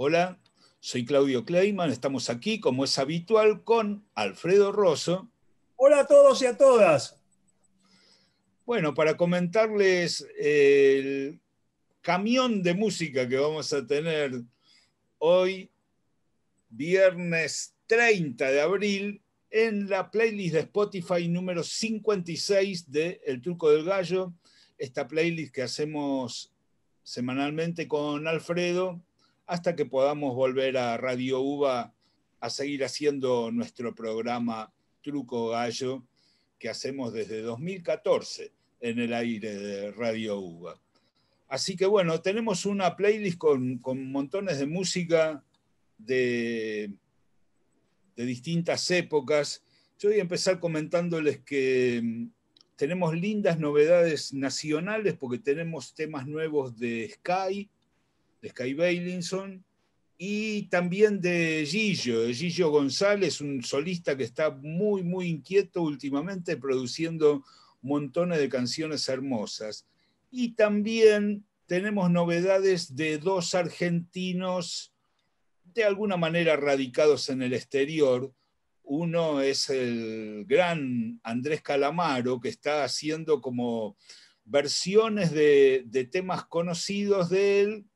Hola, soy Claudio Kleiman, estamos aquí, como es habitual, con Alfredo Rosso. Hola a todos y a todas. Bueno, para comentarles el camión de música que vamos a tener hoy, viernes 30 de abril, en la playlist de Spotify número 56 de El Truco del Gallo, esta playlist que hacemos semanalmente con Alfredo hasta que podamos volver a Radio Uva a seguir haciendo nuestro programa Truco Gallo que hacemos desde 2014 en el aire de Radio Uva Así que bueno, tenemos una playlist con, montones de música de, de, distintas épocas. Yo voy a empezar comentándoles que mm, tenemos lindas novedades nacionales porque tenemos temas nuevos de Sky, de Sky Bailinson, y también de Gillo, Gillo González, un solista que está muy, muy inquieto últimamente, produciendo montones de canciones hermosas. Y también tenemos novedades de dos argentinos de alguna manera radicados en el exterior. Uno es el gran Andrés Calamaro, que está haciendo como versiones de, de temas conocidos de él,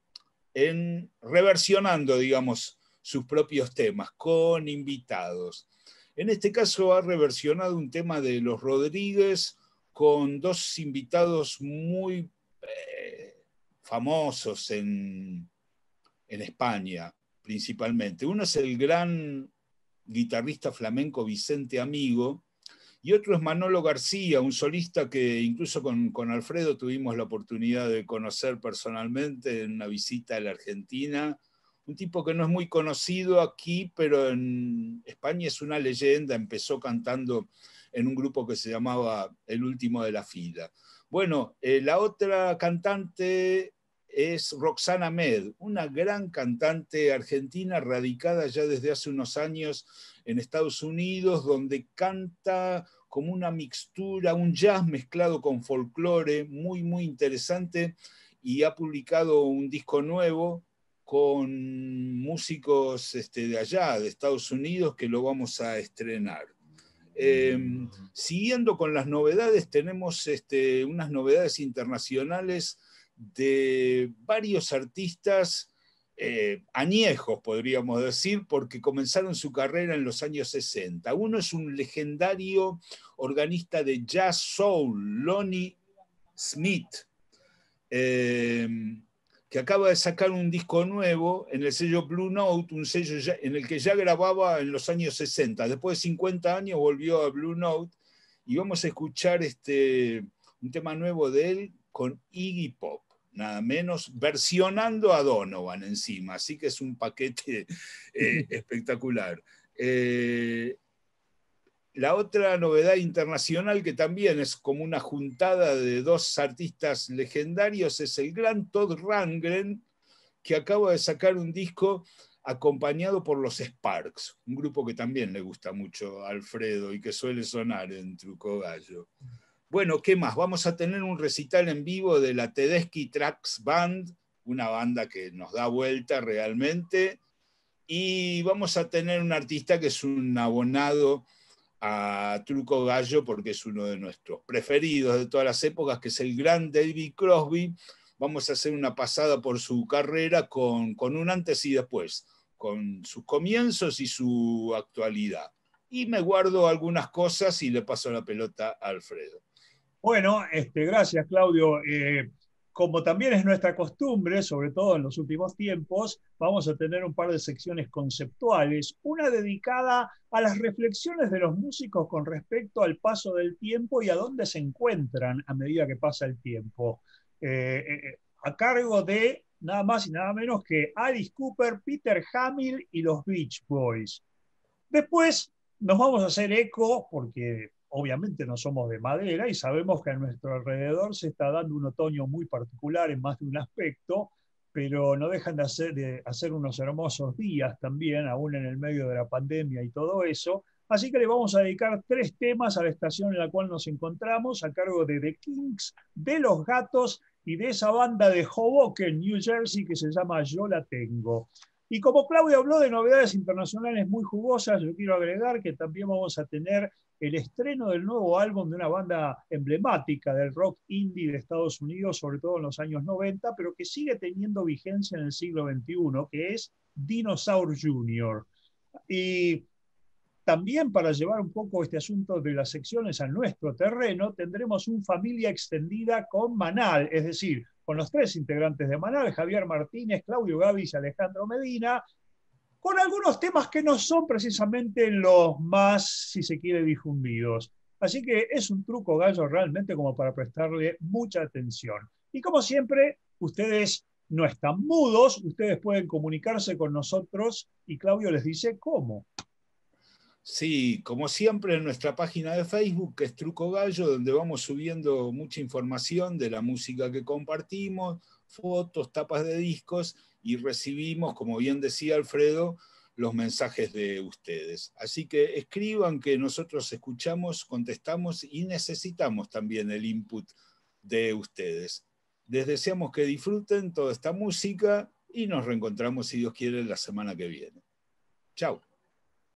en reversionando, digamos, sus propios temas con invitados. En este caso ha reversionado un tema de los Rodríguez con dos invitados muy eh, famosos en, en España, principalmente. Uno es el gran guitarrista flamenco Vicente Amigo, y otro es Manolo García, un solista que incluso con, con Alfredo tuvimos la oportunidad de conocer personalmente en una visita a la Argentina, un tipo que no es muy conocido aquí, pero en España es una leyenda, empezó cantando en un grupo que se llamaba El Último de la Fila. Bueno, eh, la otra cantante es Roxana Med, una gran cantante argentina radicada ya desde hace unos años en Estados Unidos, donde canta como una mixtura, un jazz mezclado con folclore, muy, muy interesante, y ha publicado un disco nuevo con músicos este, de allá, de Estados Unidos, que lo vamos a estrenar. Em, siguiendo con las novedades, tenemos este, unas novedades internacionales de varios artistas eh, añejos, podríamos decir, porque comenzaron su carrera en los años 60. Uno es un legendario organista de jazz soul, Lonnie Smith, em, que acaba de sacar un disco nuevo en el sello Blue Note, un sello en el que ya grababa en los años 60. Después de 50 años volvió a Blue Note y vamos a escuchar este, un tema nuevo de él con Iggy Pop nada menos, versionando a Donovan encima, así que es un paquete eh, espectacular. Eh, la otra novedad internacional que también es como una juntada de dos artistas legendarios es el gran Todd Rangren, que acaba de sacar un disco acompañado por los Sparks, un grupo que también le gusta mucho a Alfredo y que suele sonar en Truco Gallo. Bueno, ¿qué más? Vamos a tener un recital en vivo de la Tedeschi Tracks Band, una banda que nos da vuelta realmente. Y vamos a tener un artista que es un abonado a Truco Gallo porque es uno de nuestros preferidos de todas las épocas, que es el gran David Crosby. Vamos a hacer una pasada por su carrera con, un antes y después, con sus comienzos y su actualidad. Y me guardo algunas cosas y le paso la pelota a Alfredo. Bueno, este, gracias Claudio. Eh, como también es nuestra costumbre, sobre todo en los últimos tiempos, vamos a tener un par de secciones conceptuales, una dedicada a las reflexiones de los músicos con respecto al paso del tiempo y a dónde se encuentran a medida que pasa el tiempo, eh, eh, a cargo de nada más y nada menos que Alice Cooper, Peter Hamill y los Beach Boys. Después nos vamos a hacer eco, porque obviamente no somos de madera y sabemos que a nuestro alrededor se está dando un otoño muy particular en más de un aspecto, pero no dejan de hacer, hacer unos hermosos días también, aún en el medio de la pandemia y todo eso. Así que le vamos a dedicar tres temas a la estación en la cual nos encontramos, a cargo de The Kings, de Los Gatos y de esa banda de Hoboken, New Jersey, que se llama Yo la tengo. Y como Claudia habló de novedades internacionales muy jugosas, yo quiero agregar que también vamos a tener el estreno del nuevo álbum de una banda emblemática del rock indie de Estados Unidos, sobre todo en los años 90, pero que sigue teniendo vigencia en el siglo XXI, que es Dinosaur Jr. Y también para llevar un poco este asunto de las secciones a nuestro terreno, tendremos una familia extendida con Manal, es decir, con los tres integrantes de Manal, Javier Martínez, Claudio Gavis y Alejandro Medina, con algunos temas que no son precisamente los más, si se quiere, difundidos. Así que es un truco, gallo, realmente como para prestarle mucha atención. Y como siempre, ustedes no están mudos, ustedes pueden comunicarse con nosotros y Claudio les dice cómo. Sí, como siempre en nuestra página de Facebook, que es Truco Gallo, donde vamos subiendo mucha información de la música que compartimos, fotos, tapas de discos y recibimos, como bien decía Alfredo, los mensajes de ustedes. Así que escriban que nosotros escuchamos, contestamos y necesitamos también el input de ustedes. Les deseamos que disfruten toda esta música y nos reencontramos, si Dios quiere, la semana que viene. Chao.